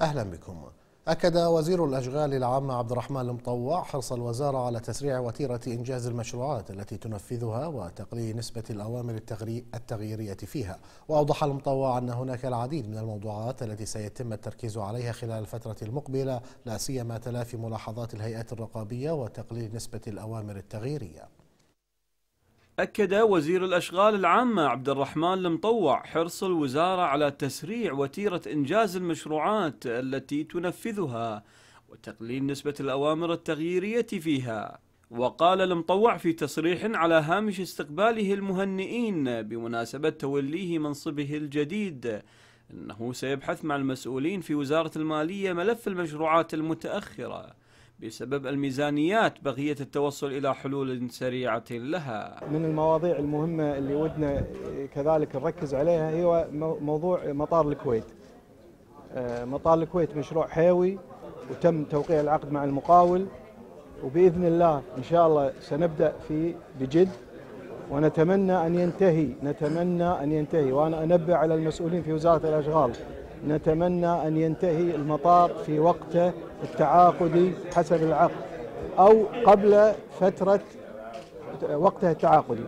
أهلا بكم أكد وزير الأشغال العامة عبد الرحمن المطوع حرص الوزارة على تسريع وتيرة إنجاز المشروعات التي تنفذها وتقليل نسبة الأوامر التغييرية فيها وأوضح المطوع أن هناك العديد من الموضوعات التي سيتم التركيز عليها خلال الفترة المقبلة لا سيما تلافي ملاحظات الهيئات الرقابية وتقليل نسبة الأوامر التغييرية أكد وزير الأشغال العامة عبد الرحمن المطوع حرص الوزارة على تسريع وتيرة إنجاز المشروعات التي تنفذها وتقليل نسبة الأوامر التغييرية فيها وقال المطوع في تصريح على هامش استقباله المهنئين بمناسبة توليه منصبه الجديد أنه سيبحث مع المسؤولين في وزارة المالية ملف المشروعات المتأخرة بسبب الميزانيات بغية التوصل إلى حلول سريعة لها من المواضيع المهمة اللي ودنا كذلك نركز عليها هي موضوع مطار الكويت آه، مطار الكويت مشروع حيوي وتم توقيع العقد مع المقاول وبإذن الله إن شاء الله سنبدأ في بجد ونتمنى أن ينتهي نتمنى أن ينتهي وأنا أنبه على المسؤولين في وزارة الأشغال نتمنى أن ينتهي المطار في وقته التعاقدي حسب العقد أو قبل فترة وقتها التعاقدي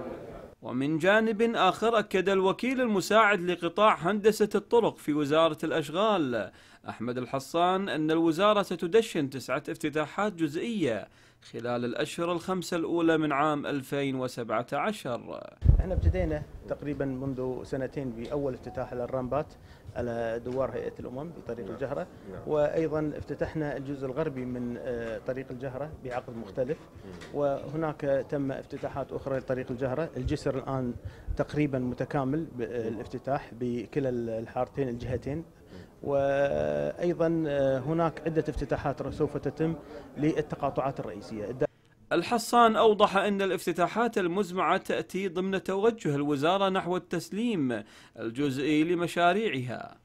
ومن جانب آخر أكد الوكيل المساعد لقطاع هندسة الطرق في وزارة الأشغال أحمد الحصان أن الوزارة ستدشن تسعة افتتاحات جزئية خلال الأشهر الخمسة الأولى من عام 2017 احنا ابتدينا تقريبا منذ سنتين باول افتتاح للرامبات على دوار هيئه الامم بطريق نعم. الجهره نعم. وايضا افتتحنا الجزء الغربي من آه، طريق الجهره بعقد مختلف وهناك تم افتتاحات اخرى لطريق الجهره الجسر الان تقريبا متكامل بالافتتاح آه، بكلا الحارتين الجهتين وايضا آه، هناك عده افتتاحات سوف تتم للتقاطعات الرئيسيه الحصان أوضح أن الافتتاحات المزمعة تأتي ضمن توجه الوزارة نحو التسليم الجزئي لمشاريعها